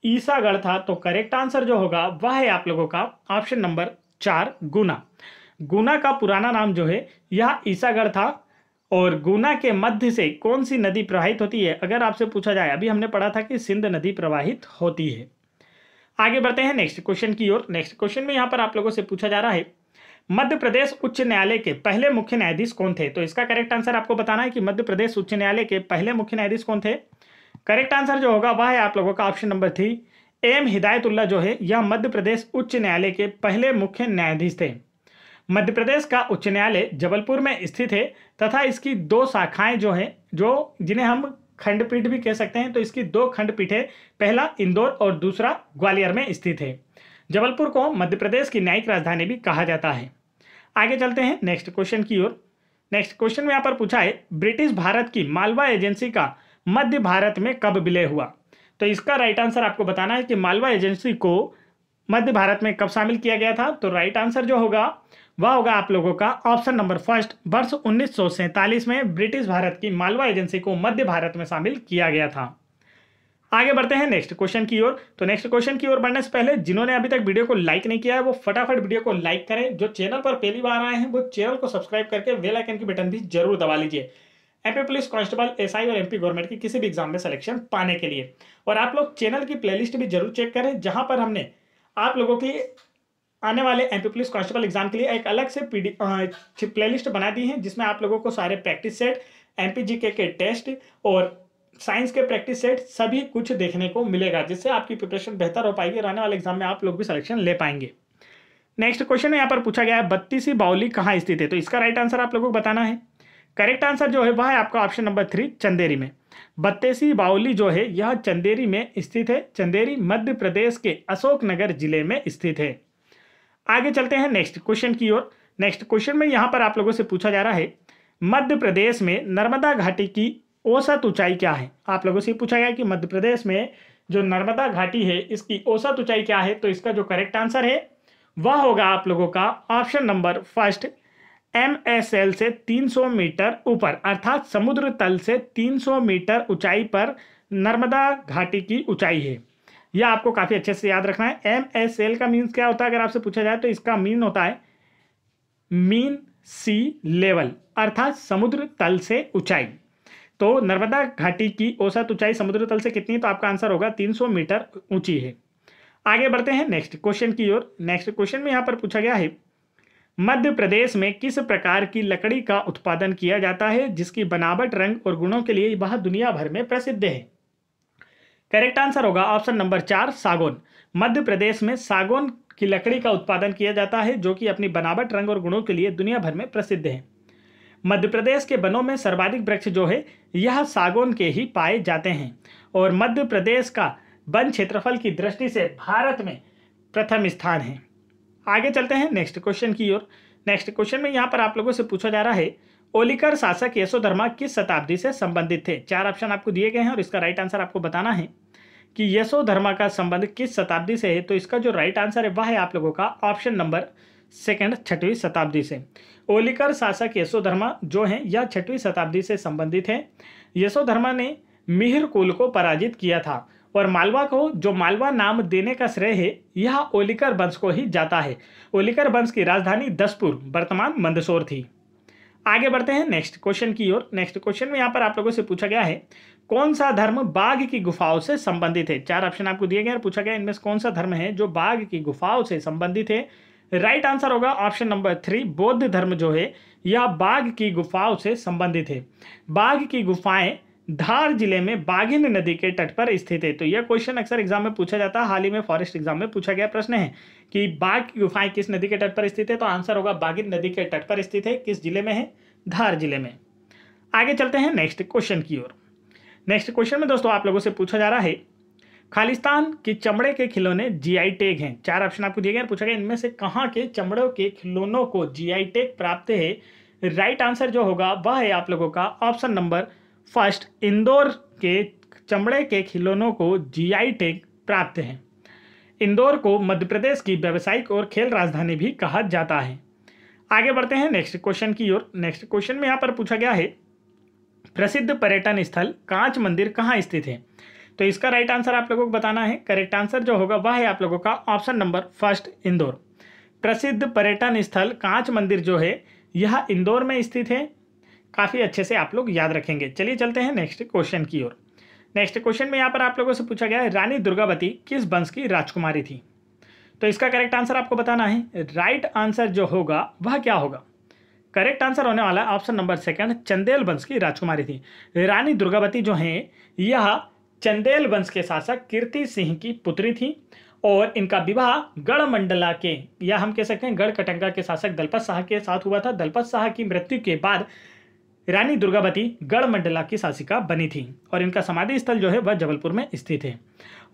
ईसागढ़ था तो करेक्ट आंसर जो होगा वह है आप लोगों का ऑप्शन नंबर चार गुना गुना का पुराना नाम जो है यह ईसागढ़ था और गुना के मध्य से कौन सी नदी प्रवाहित होती है अगर आपसे पूछा जाए अभी हमने पढ़ा था कि सिंध नदी प्रवाहित होती है आगे बढ़ते हैं नेक्स्ट क्वेश्चन की ओर नेक्स्ट क्वेश्चन में यहाँ पर आप लोगों से पूछा जा रहा है मध्य प्रदेश उच्च न्यायालय के पहले मुख्य न्यायाधीश कौन थे तो इसका करेक्ट आंसर आपको बताना है कि मध्य प्रदेश उच्च न्यायालय के पहले मुख्य न्यायाधीश कौन थे करेक्ट आंसर जो होगा वह है आप लोगों का option number three M Hidayatullah जो है यह मध्य प्रदेश उच्च न्यायालय के पहले मुख्य न्यायाधीश थे मध्य प्रदेश का उच्च न्यायालय जबलपुर में स्थित है तथा इसकी दो शाखाएं जो हैं जो जिन्हें हम खंडपीठ भी कह सकते हैं तो इसकी दो खंडपीठ है पहला इंदौर और दूसरा ग्वालियर में स्थित है जबलपुर को मध्य प्रदेश की न्यायिक राजधानी भी कहा जाता है आगे चलते हैं नेक्स्ट क्वेश्चन की ओर नेक्स्ट क्वेश्चन में यहाँ पर पूछा है ब्रिटिश भारत की मालवा एजेंसी का मध्य भारत में कब विलय हुआ तो इसका राइट आंसर आपको बताना है कि मालवा एजेंसी को मध्य भारत में कब शामिल किया गया था तो राइट आंसर जो होगा वह होगा आप लोगों का ऑप्शन नंबर फर्स्ट वर्ष उन्नीस में ब्रिटिश भारत की मालवा एजेंसी को मध्य भारत में शामिल किया गया था आगे बढ़ते हैं नेक्स्ट क्वेश्चन की ओर तो नेक्स्ट क्वेश्चन की ओर बढ़ने से पहले जिन्होंने अभी तक वीडियो को लाइक नहीं किया है वो फटाफट वीडियो को लाइक करें जो चैनल पर पहली बार आए हैं वो चैनल को सब्सक्राइब करके वेल आइकन की बटन भी जरूर दबा लीजिए एमपी पुलिस कांस्टेबल एसआई और एमपी गवर्नमेंट की किसी भी एग्जाम में सिलेक्शन पाने के लिए और आप लोग चैनल की प्ले भी जरूर चेक करें जहां पर हमने आप लोगों की आने वाले M P police constable exam के लिए एक अलग से पी प्ले लिस्ट बना दी है जिसमें आप लोगों को सारे प्रैक्टिस सेट एम जीके के टेस्ट और साइंस के प्रैक्टिस सेट सभी कुछ देखने को मिलेगा जिससे आपकी प्रिपरेशन बेहतर हो पाएगी और आने वाले एग्जाम में आप लोग भी सिलेक्शन ले पाएंगे नेक्स्ट क्वेश्चन यहाँ पर पूछा गया है बत्तीसी बाउली कहाँ स्थित है तो इसका राइट आंसर आप लोगों को बताना है करेक्ट आंसर जो है वह है आपका ऑप्शन नंबर थ्री चंदेरी में बत्तीसी बाउली जो है यह चंदेरी में स्थित है चंदेरी मध्य प्रदेश के अशोकनगर जिले में स्थित है आगे चलते हैं नेक्स्ट क्वेश्चन की ओर नेक्स्ट क्वेश्चन में यहाँ पर आप लोगों से पूछा जा रहा है मध्य प्रदेश में नर्मदा घाटी की औसत ऊंचाई क्या है आप लोगों से पूछा गया कि मध्य प्रदेश में जो नर्मदा घाटी है इसकी औसत ऊंचाई क्या है तो इसका जो करेक्ट आंसर है वह होगा आप लोगों का option number first M S L से 300 मीटर ऊपर अर्थात समुद्र तल से 300 मीटर ऊंचाई पर नर्मदा घाटी की ऊंचाई है यह आपको काफ़ी अच्छे से याद रखना है एम एस एल का मीन्स क्या होता है अगर आपसे पूछा जाए तो इसका मीन होता है मीन सी लेवल अर्थात समुद्र तल से ऊंचाई तो नर्मदा घाटी की औसत ऊंचाई समुद्र तल से कितनी है तो आपका आंसर होगा 300 मीटर ऊंची है आगे बढ़ते हैं नेक्स्ट क्वेश्चन की ओर नेक्स्ट क्वेश्चन में यहाँ पर पूछा गया है मध्य प्रदेश में किस प्रकार की लकड़ी का उत्पादन किया जाता है जिसकी बनावट रंग और गुणों के लिए वह दुनिया भर में प्रसिद्ध है करेक्ट आंसर होगा ऑप्शन नंबर चार सागौन मध्य प्रदेश में सागौन की लकड़ी का उत्पादन किया जाता है जो कि अपनी बनावट रंग और गुणों के लिए दुनिया भर में प्रसिद्ध है मध्य प्रदेश के वनों में सर्वाधिक वृक्ष जो है यह सागौन के ही पाए जाते हैं और मध्य प्रदेश का वन क्षेत्रफल की दृष्टि से भारत में प्रथम स्थान है आगे चलते हैं नेक्स्ट क्वेश्चन की ओर नेक्स्ट क्वेश्चन में यहाँ पर आप लोगों से पूछा जा रहा है ओलिकर शासक यशोधर्मा किस शताब्दी से संबंधित थे चार ऑप्शन आपको दिए गए हैं और इसका राइट आंसर आपको बताना है कि यशो धर्मा का संबंध किस शताब्दी से है तो इसका जो राइट आंसर है वह है आप लोगों का ऑप्शन नंबर सेकंड छठवीं शताब्दी से ओलिकर शासक यशोधर्मा जो हैं यह छठवीं शताब्दी से संबंधित हैं यशोधर्मा ने मिहिर कुल को पराजित किया था और मालवा को जो मालवा नाम देने का श्रेय है यह ओलिकर वंश को ही जाता है ओलिकर वंश की राजधानी दसपुर वर्तमान मंदसौर थी आगे बढ़ते हैं नेक्स्ट क्वेश्चन की ओर नेक्स्ट क्वेश्चन में यहाँ पर आप लोगों से पूछा गया है कौन सा धर्म बाघ की गुफाओं से संबंधित है चार ऑप्शन आपको दिए गए और पूछा गया इनमें से कौन सा धर्म है जो बाघ की गुफाओं से संबंधित है राइट आंसर होगा ऑप्शन नंबर थ्री बौद्ध धर्म जो है यह बाघ की गुफाओं से संबंधित है बाघ की गुफाएं धार जिले में बाघिन नदी के तट पर स्थित है तो यह क्वेश्चन अक्सर एग्जाम में पूछा जाता है हाल ही में फॉरेस्ट एग्जाम में पूछा गया प्रश्न है कि बाघ की गुफाएं किस नदी के तट पर स्थित है तो आंसर होगा बाघिन नदी के तट पर स्थित है किस जिले में है धार जिले में आगे चलते हैं नेक्स्ट क्वेश्चन की ओर नेक्स्ट क्वेश्चन में दोस्तों आप लोगों से पूछा जा रहा है खालिस्तान के चमड़े के खिलौने जीआई टैग हैं चार ऑप्शन आपको दिए गए पूछा गया इनमें से कहाँ के चमड़ों के खिलौनों को जीआई टैग प्राप्त है राइट आंसर जो होगा वह है आप लोगों का ऑप्शन नंबर फर्स्ट इंदौर के चमड़े के खिलौनों को जीआई टैग प्राप्त है इंदौर को मध्य प्रदेश की व्यावसायिक और खेल राजधानी भी कहा जाता है आगे बढ़ते हैं नेक्स्ट क्वेश्चन की ओर नेक्स्ट क्वेश्चन में यहाँ पर पूछा गया है प्रसिद्ध पर्यटन स्थल कांच मंदिर कहाँ स्थित है तो इसका राइट आंसर आप लोगों को बताना है करेक्ट आंसर जो होगा वह है आप लोगों का ऑप्शन नंबर फर्स्ट इंदौर प्रसिद्ध पर्यटन स्थल कांच मंदिर जो है यह इंदौर में स्थित है काफ़ी अच्छे से आप लोग याद रखेंगे चलिए चलते हैं नेक्स्ट क्वेश्चन की ओर नेक्स्ट क्वेश्चन में यहाँ पर आप लोगों से पूछा गया है रानी दुर्गावती किस वंश की राजकुमारी थी तो इसका करेक्ट आंसर आपको बताना है राइट आंसर जो होगा वह क्या होगा करेक्ट आंसर होने वाला ऑप्शन नंबर सेकंड चंदेल वंश की राजकुमारी थी रानी दुर्गावती जो हैं यह चंदेल वंश के शासक कीर्ति सिंह की पुत्री थी और इनका विवाह गढ़मंडला के या हम कह सकते हैं गढ़ कटंगा के शासक दलपत शाह के साथ हुआ था दलपत शाह की मृत्यु के बाद रानी दुर्गावती गढ़मंडला की शासिका बनी थी और इनका समाधि स्थल जो है वह जबलपुर में स्थित है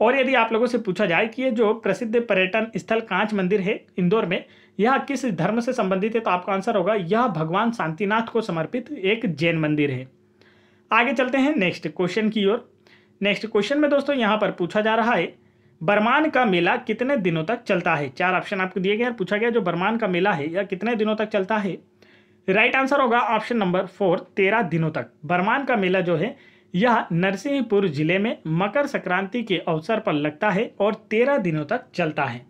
और यदि आप लोगों से पूछा जाए कि ये जो प्रसिद्ध पर्यटन स्थल कांच मंदिर है इंदौर में यह किस धर्म से संबंधित है तो आपका आंसर होगा यह भगवान शांतिनाथ को समर्पित एक जैन मंदिर है आगे चलते हैं नेक्स्ट क्वेश्चन की ओर नेक्स्ट क्वेश्चन में दोस्तों यहाँ पर पूछा जा रहा है बरमान का मेला कितने दिनों तक चलता है चार ऑप्शन आपको दिए गए और पूछा गया जो बरमान का मेला है यह कितने दिनों तक चलता है राइट आंसर होगा ऑप्शन नंबर फोर तेरह दिनों तक बरमान का मेला जो है यह नरसिंहपुर जिले में मकर संक्रांति के अवसर पर लगता है और तेरह दिनों तक चलता है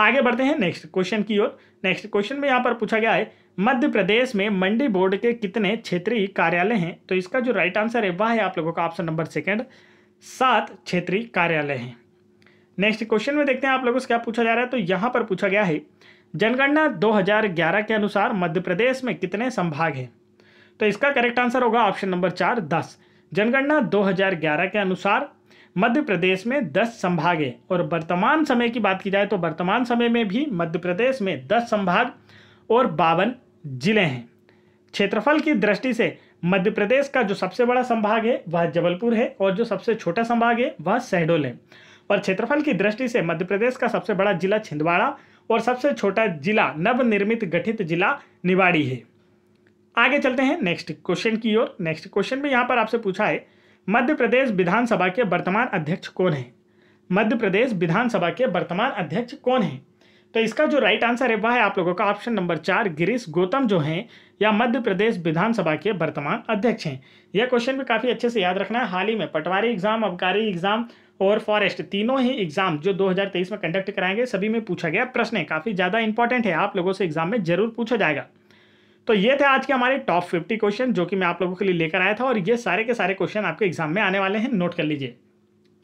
आगे बढ़ते हैं नेक्स्ट क्वेश्चन की ओर नेक्स्ट क्वेश्चन में यहाँ पर पूछा गया है मध्य प्रदेश में मंडी बोर्ड के कितने क्षेत्रीय कार्यालय हैं तो इसका जो राइट आंसर है वह है आप लोगों का ऑप्शन नंबर सेकेंड सात क्षेत्रीय कार्यालय हैं नेक्स्ट क्वेश्चन में देखते हैं आप लोगों से क्या पूछा जा रहा है तो यहाँ पर पूछा गया है जनगणना 2011 के अनुसार मध्य प्रदेश में कितने संभाग हैं तो इसका करेक्ट आंसर होगा ऑप्शन नंबर चार दस जनगणना 2011 के अनुसार मध्य प्रदेश में दस संभागे और वर्तमान समय की बात की जाए तो वर्तमान समय में भी मध्य प्रदेश में दस संभाग और बावन जिले हैं क्षेत्रफल की दृष्टि से मध्य प्रदेश का जो सबसे बड़ा संभाग है वह जबलपुर है और जो सबसे छोटा संभाग है वह शहडोल है और क्षेत्रफल की दृष्टि से मध्य प्रदेश का सबसे बड़ा जिला छिंदवाड़ा और सबसे छोटा जिला नवनिर्मित गठित जिला निवाड़ी है आगे चलते हैं नेक्स्ट क्वेश्चन की ओर नेक्स्ट क्वेश्चन में यहाँ पर आपसे पूछा है मध्य प्रदेश विधानसभा के वर्तमान अध्यक्ष कौन है मध्य प्रदेश विधानसभा के वर्तमान अध्यक्ष कौन है तो इसका जो राइट आंसर है वह है आप लोगों का ऑप्शन नंबर चार गिरीश गौतम जो हैं या मध्य प्रदेश विधानसभा के वर्तमान अध्यक्ष हैं यह क्वेश्चन भी काफ़ी अच्छे से याद रखना है हाल ही में पटवारी एग्जाम अबकारी एग्जाम और फॉरेस्ट तीनों ही एग्जाम जो 2023 में कंडक्ट कराएंगे सभी में पूछा गया प्रश्न है काफ़ी ज़्यादा इंपॉर्टेंट है आप लोगों से एग्जाम में जरूर पूछा जाएगा तो ये थे आज के हमारे टॉप फिफ्टी क्वेश्चन जो कि मैं आप लोगों के लिए लेकर आया था और ये सारे के सारे क्वेश्चन आपके एग्जाम में आने वाले हैं नोट कर लीजिए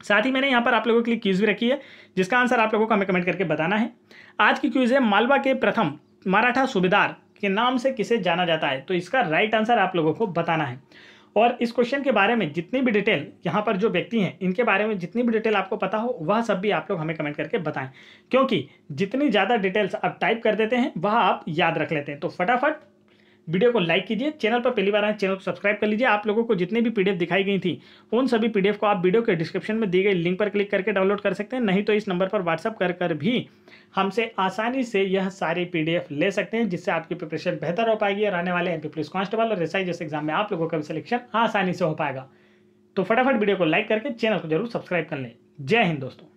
साथ ही मैंने यहाँ पर आप लोगों के लिए क्यूज भी रखी है जिसका आंसर आप लोगों को हमें कमेंट करके बताना है आज की क्यूज है मालवा के प्रथम मराठा सूबेदार के नाम से किसे जाना जाता है तो इसका राइट आंसर आप लोगों को बताना है और इस क्वेश्चन के बारे में जितनी भी डिटेल यहाँ पर जो व्यक्ति हैं इनके बारे में जितनी भी डिटेल आपको पता हो वह सब भी आप लोग हमें कमेंट करके बताएं क्योंकि जितनी ज़्यादा डिटेल्स आप टाइप कर देते हैं वह आप याद रख लेते हैं तो फटाफट वीडियो को लाइक कीजिए चैनल पर पहली बार आए चैनल को सब्सक्राइब कर लीजिए आप लोगों को जितने भी पीडीएफ दिखाई गई थी उन सभी पीडीएफ को आप वीडियो के डिस्क्रिप्शन में दी गई लिंक पर क्लिक करके डाउनलोड कर सकते हैं नहीं तो इस नंबर पर व्हाट्सअप कर कर भी हमसे आसानी से यह सारे पी ले सकते हैं जिससे आपकी प्रिपरेशन बेहतर हो पाएगी और आने वाले एम पुलिस कांस्टेबल और एसआई जैसे एग्जाम में आप लोगों का भी सिलेक्शन आसानी से हो पाएगा तो फटाफट वीडियो को लाइक करके चैनल को जरूर सब्सक्राइब कर लें जय हिंद दोस्तों